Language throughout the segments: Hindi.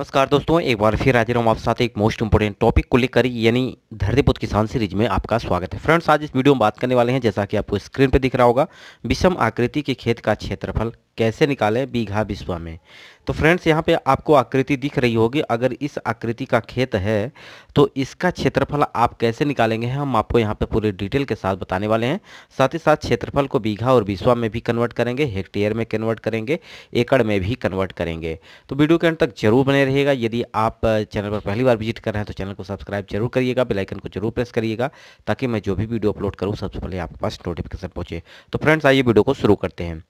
नमस्कार दोस्तों एक बार फिर हाजिर हूँ आप साथ एक मोस्ट इंपोर्टेंट टॉपिक को लेकर यानी धरतीपुत किसान सीरीज में आपका स्वागत है फ्रेंड्स आज इस वीडियो में बात करने वाले हैं जैसा कि आपको स्क्रीन पर दिख रहा होगा विषम आकृति के खेत का क्षेत्रफल कैसे निकालें बीघा बिस्वा में तो फ्रेंड्स यहाँ पे आपको आकृति दिख रही होगी अगर इस आकृति का खेत है तो इसका क्षेत्रफल आप कैसे निकालेंगे हम आपको यहाँ पे पूरे डिटेल के साथ बताने वाले हैं साथ ही साथ क्षेत्रफल को बीघा और बिस्वा में भी कन्वर्ट करेंगे हेक्टेयर में कन्वर्ट करेंगे एकड़ में भी कन्वर्ट करेंगे तो वीडियो के अंत तक जरूर बने रहेगा यदि आप चैनल पर पहली बार विजिट कर रहे हैं तो चैनल को सब्सक्राइब जरूर करिएगा बेलाइकन को जरूर प्रेस करिएगा ताकि मैं जो भी वीडियो अपलोड करूँ सबसे पहले आपके पास नोटिफिकेशन पहुँचे तो फ्रेंड्स आइए वीडियो को शुरू करते हैं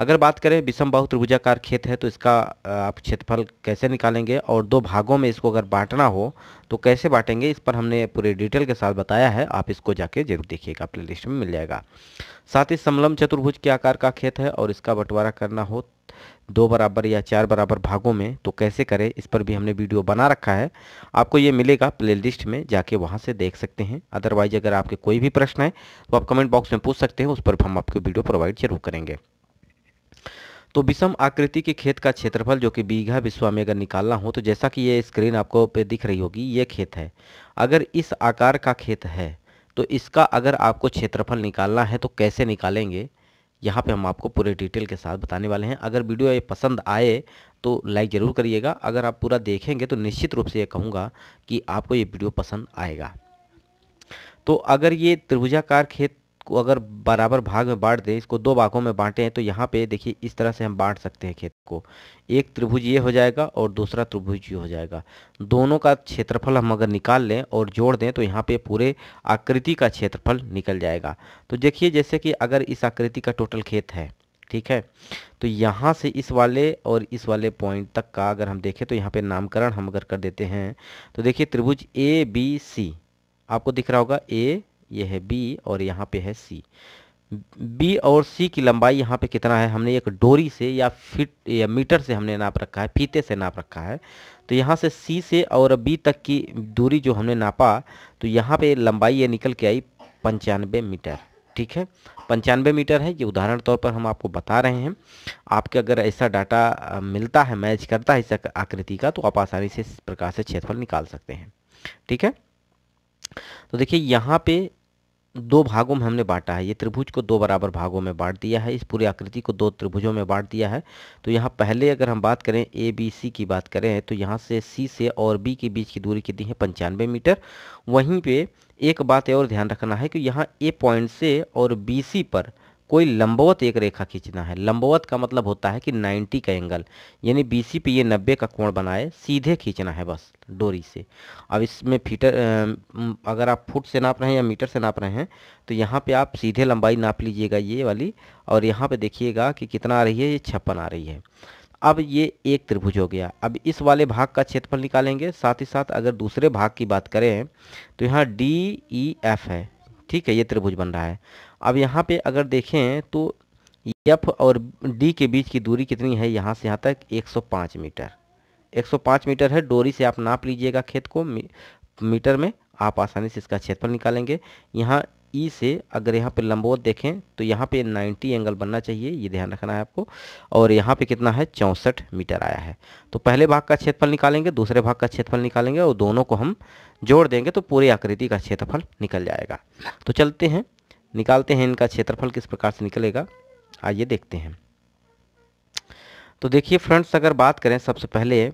अगर बात करें करें विषम बाहु त्रिभुजाकार खेत है तो इसका आप क्षेत्रफल कैसे निकालेंगे और दो भागों में इसको अगर बांटना हो तो कैसे बांटेंगे इस पर हमने पूरे डिटेल के साथ बताया है आप इसको जाके जरूर देखिएगा प्ले लिस्ट में मिल जाएगा साथ ही समलम चतुर्भुज के आकार का खेत है और इसका बंटवारा करना हो दो बराबर या चार बराबर भागों में तो कैसे करें इस पर भी हमने वीडियो बना रखा है आपको ये मिलेगा प्लेलिस्ट में जाके वहाँ से देख सकते हैं अदरवाइज अगर आपके कोई भी प्रश्न है तो आप कमेंट बॉक्स में पूछ सकते हैं उस पर हम आपको वीडियो प्रोवाइड जरूर करेंगे तो विषम आकृति के खेत का क्षेत्रफल जो कि बीघा विश्वा में अगर निकालना हो तो जैसा कि ये स्क्रीन आपको पे दिख रही होगी ये खेत है अगर इस आकार का खेत है तो इसका अगर आपको क्षेत्रफल निकालना है तो कैसे निकालेंगे यहाँ पे हम आपको पूरे डिटेल के साथ बताने वाले हैं अगर वीडियो ये पसंद आए तो लाइक ज़रूर करिएगा अगर आप पूरा देखेंगे तो निश्चित रूप से ये कहूँगा कि आपको ये वीडियो पसंद आएगा तो अगर ये त्रिभुजाकार खेत को अगर बराबर भाग में बांट दें इसको दो भागों में बांटें तो यहाँ पे देखिए इस तरह से हम बांट सकते हैं खेत को एक त्रिभुज ये हो जाएगा और दूसरा त्रिभुज ये हो जाएगा दोनों का क्षेत्रफल हम अगर निकाल लें और जोड़ दें तो यहाँ पे पूरे आकृति का क्षेत्रफल निकल जाएगा तो देखिए जैसे कि अगर इस आकृति का टोटल खेत है ठीक है तो यहाँ से इस वाले और इस वाले पॉइंट तक का अगर हम देखें तो यहाँ पर नामकरण हम अगर कर देते हैं तो देखिए त्रिभुज ए बी सी आपको दिख रहा होगा ए ये है बी और यहाँ पे है सी बी और सी की लंबाई यहाँ पे कितना है हमने एक डोरी से या फिट या मीटर से हमने नाप रखा है फीते से नाप रखा है तो यहाँ से सी से और बी तक की दूरी जो हमने नापा तो यहाँ पे लंबाई ये निकल के आई पंचानवे मीटर ठीक है पंचानवे मीटर है ये उदाहरण तौर पर हम आपको बता रहे हैं आपके अगर ऐसा डाटा मिलता है मैच करता है इस आकृति का तो आप आसानी से इस प्रकार से क्षेत्रफल निकाल सकते हैं ठीक है तो देखिए यहाँ पे दो भागों में हमने बांटा है ये त्रिभुज को दो बराबर भागों में बांट दिया है इस पूरी आकृति को दो त्रिभुजों में बांट दिया है तो यहाँ पहले अगर हम बात करें ए बी सी की बात करें तो यहाँ से सी से और बी के बीच की दूरी कितनी है पंचानवे मीटर वहीं पे एक बात और ध्यान रखना है कि यहाँ ए पॉइंट से और बी सी पर कोई लंबवत एक रेखा खींचना है लंबवत का मतलब होता है कि 90 का एंगल यानी बी सी पे ये नब्बे का कोण बनाए सीधे खींचना है बस डोरी से अब इसमें फीटर अगर आप फुट से नाप रहे हैं या मीटर से नाप रहे हैं तो यहाँ पे आप सीधे लंबाई नाप लीजिएगा ये वाली और यहाँ पे देखिएगा कि कितना आ रही है ये छप्पन आ रही है अब ये एक त्रिभुज हो गया अब इस वाले भाग का क्षेत्रफल निकालेंगे साथ ही साथ अगर दूसरे भाग की बात करें तो यहाँ डी ई एफ है ठीक है ये त्रिभुज बन रहा है अब यहाँ पे अगर देखें तो यफ और डी के बीच की दूरी कितनी है यहाँ से यहाँ तक 105 मीटर 105 मीटर है डोरी से आप नाप लीजिएगा खेत को मी, मीटर में आप आसानी से इसका क्षेत्रफल निकालेंगे यहाँ ई e से अगर यहाँ पे लंबवत देखें तो यहाँ पे 90 एंगल बनना चाहिए ये ध्यान रखना है आपको और यहाँ पे कितना है चौंसठ मीटर आया है तो पहले भाग का क्षेत्रफल निकालेंगे दूसरे भाग का क्षेत्रफल निकालेंगे और दोनों को हम जोड़ देंगे तो पूरी आकृति का क्षेत्रफल निकल जाएगा तो चलते हैं निकालते हैं इनका क्षेत्रफल किस प्रकार से निकलेगा आइए देखते हैं तो देखिए फ्रेंड्स अगर बात करें सबसे पहले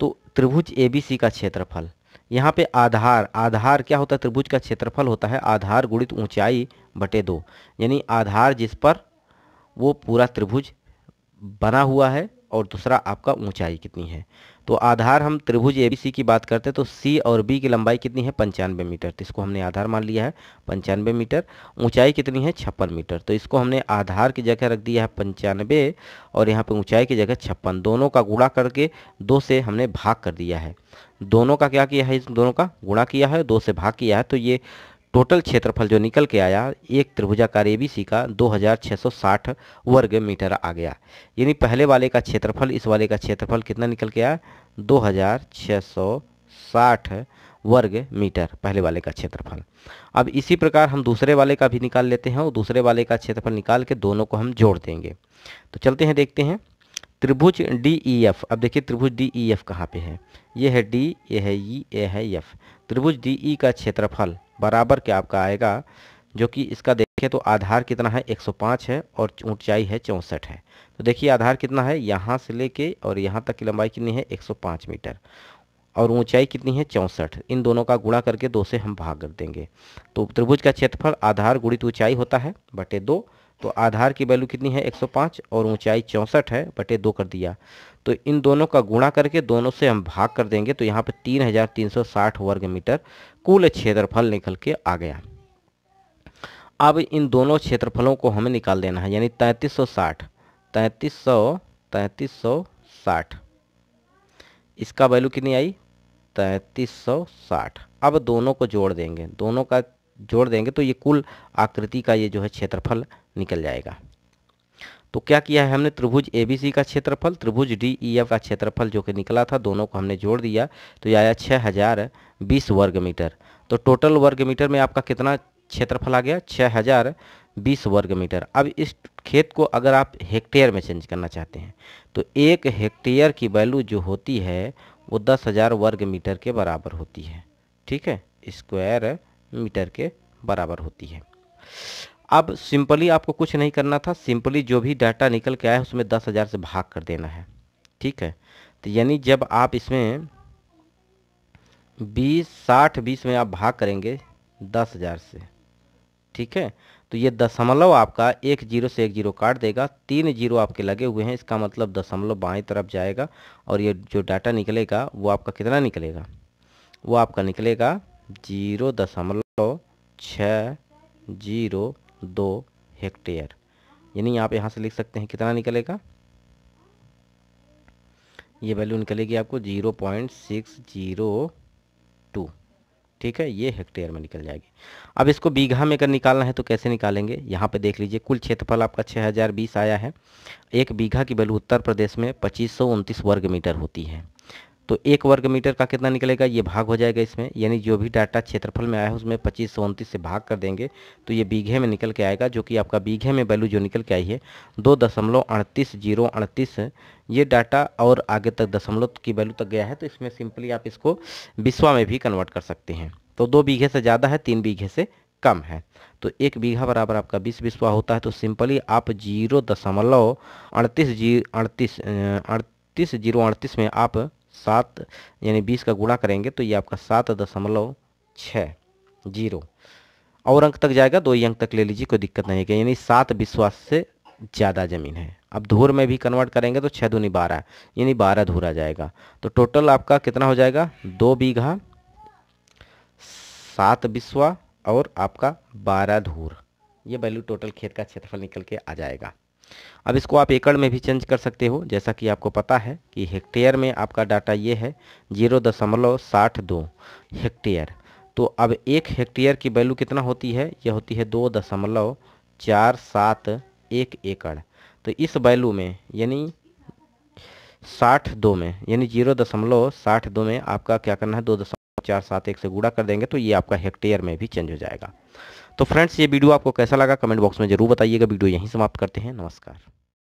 तो त्रिभुज ए बी सी का क्षेत्रफल यहाँ पे आधार आधार क्या होता है त्रिभुज का क्षेत्रफल होता है आधार गुणित ऊंचाई बटे दो यानी आधार जिस पर वो पूरा त्रिभुज बना हुआ है और दूसरा आपका ऊंचाई कितनी है तो आधार हम त्रिभुज ए की बात करते हैं तो सी और बी की लंबाई कितनी है पंचानवे मीटर तो इसको हमने आधार मान लिया है पंचानवे मीटर ऊंचाई कितनी है छप्पन मीटर तो इसको हमने आधार की जगह रख दिया है पंचानवे और यहाँ पर ऊंचाई की जगह छप्पन दोनों का गुणा करके दो से हमने भाग कर दिया है दोनों का क्या किया है इस दोनों का गुणा किया है दो से भाग किया है तो ये टोटल क्षेत्रफल जो निकल के आया एक त्रिभुजाकार ए बी का 2660 वर्ग मीटर आ गया यानी पहले वाले का क्षेत्रफल इस वाले का क्षेत्रफल कितना निकल के आया 2660 वर्ग मीटर पहले वाले का क्षेत्रफल अब इसी प्रकार हम दूसरे वाले का भी निकाल लेते हैं और दूसरे वाले का क्षेत्रफल निकाल के दोनों को हम जोड़ देंगे तो चलते हैं देखते हैं त्रिभुज डी ई एफ अब देखिए त्रिभुज डी ई एफ कहाँ पर है ये है डी ये है ई ये है एफ त्रिभुज डी ई का क्षेत्रफल बराबर क्या आपका आएगा जो कि इसका देखें तो आधार कितना है 105 है और ऊंचाई है चौंसठ है तो देखिए आधार कितना है यहाँ से लेके और यहाँ तक की लंबाई कितनी है 105 मीटर और ऊंचाई कितनी है चौंसठ इन दोनों का गुणा करके दो से हम भाग कर देंगे तो त्रिभुज का क्षेत्रफल आधार गुणित ऊंचाई होता है बटे दो तो आधार की वैल्यू कितनी है 105 और ऊंचाई चौंसठ है बटे दो कर दिया तो इन दोनों का गुणा करके दोनों से हम भाग कर देंगे तो यहाँ पर 3360 वर्ग मीटर कुल क्षेत्रफल निकल के आ गया अब इन दोनों क्षेत्रफलों को हमें निकाल देना है यानी तैंतीस सौ साठ तैंतीस सौ तैंतीस सौ साठ इसका वैल्यू कितनी आई तैंतीस सौ साठ अब दोनों को जोड़ देंगे दोनों का जोड़ देंगे तो ये कुल आकृति का ये जो है क्षेत्रफल निकल जाएगा तो क्या किया है हमने त्रिभुज सी का क्षेत्रफल त्रिभुज डी ई एफ का क्षेत्रफल जो कि निकला था दोनों को हमने जोड़ दिया तो यह आया छः हज़ार बीस वर्ग मीटर तो टोटल वर्ग मीटर में आपका कितना क्षेत्रफल आ गया छः हज़ार बीस वर्ग मीटर अब इस खेत को अगर आप हेक्टेयर में चेंज करना चाहते हैं तो एक हेक्टेयर की वैल्यू जो होती है वो दस हज़ार वर्ग मीटर के बराबर होती है ठीक है स्क्वायर मीटर के बराबर होती है अब सिंपली आपको कुछ नहीं करना था सिंपली जो भी डाटा निकल के आया उसमें दस हज़ार से भाग कर देना है ठीक है तो यानी जब आप इसमें बीस साठ बीस में आप भाग करेंगे दस हज़ार से ठीक है तो ये दशमलव आपका एक जीरो से एक जीरो काट देगा तीन जीरो आपके लगे हुए हैं इसका मतलब दशमलव बाएं तरफ जाएगा और ये जो डाटा निकलेगा वो आपका कितना निकलेगा वो आपका निकलेगा जीरो दशमलव छः जीरो दो हेक्टेयर यानी आप यहाँ से लिख सकते हैं कितना निकलेगा ये वैल्यू निकलेगी आपको zero point six zero two ठीक है ये हेक्टेयर में निकल जाएगी अब इसको बीघा में अगर निकालना है तो कैसे निकालेंगे यहाँ पे देख लीजिए कुल क्षेत्रफल आपका छः हज़ार बीस आया है एक बीघा की वैल्यू उत्तर प्रदेश में पच्चीस सौ उनतीस वर्ग मीटर होती है तो एक वर्ग मीटर का कितना निकलेगा ये भाग हो जाएगा इसमें यानी जो भी डाटा क्षेत्रफल में आया है उसमें पच्चीस सौ उनतीस से भाग कर देंगे तो ये बीघे में निकल के आएगा जो कि आपका बीघे में वैल्यू जो निकल के आई है दो दशमलव अड़तीस जीरो अड़तीस ये डाटा और आगे तक दशमलव की वैल्यू तक गया है तो इसमें सिंपली आप इसको बिस्वा में भी कन्वर्ट कर सकते हैं तो दो बीघे से ज़्यादा है तीन बीघे से कम है तो एक बीघा बराबर आपका बीस बिस्वा होता है तो सिंपली आप जीरो दशमलव अड़तीस जी अड़तीस अड़तीस जीरो अड़तीस में आप सात यानी बीस का गुणा करेंगे तो ये आपका सात दशमलव छः जीरो और अंक तक जाएगा दो ही अंक तक ले लीजिए कोई दिक्कत नहीं है यानी सात विश्वास से ज़्यादा ज़मीन है अब धूर में भी कन्वर्ट करेंगे तो छः दूनी बारह यानी बारह धूर आ जाएगा तो टोटल आपका कितना हो जाएगा दो बीघा सात बिस्वा और आपका बारह धूर ये वैल्यू टोटल खेत का क्षेत्रफल निकल के आ जाएगा अब इसको आप एकड़ में भी चेंज कर सकते हो जैसा कि आपको पता है कि हेक्टेयर में आपका डाटा ये है जीरो दशमलव साठ दो हेक्टेयर तो अब एक हेक्टेयर की वैल्यू कितना होती है यह होती है दो दशमलव चार सात एक एकड़ तो इस वैल्यू में यानी साठ दो में यानी जीरो दशमलव साठ दो में आपका क्या करना है दो दशमलव चार सात एक से गुड़ा कर देंगे तो ये आपका हेक्टेयर में भी चेंज हो जाएगा तो फ्रेंड्स ये वीडियो आपको कैसा लगा कमेंट बॉक्स में जरूर बताइएगा वीडियो यहीं समाप्त करते हैं नमस्कार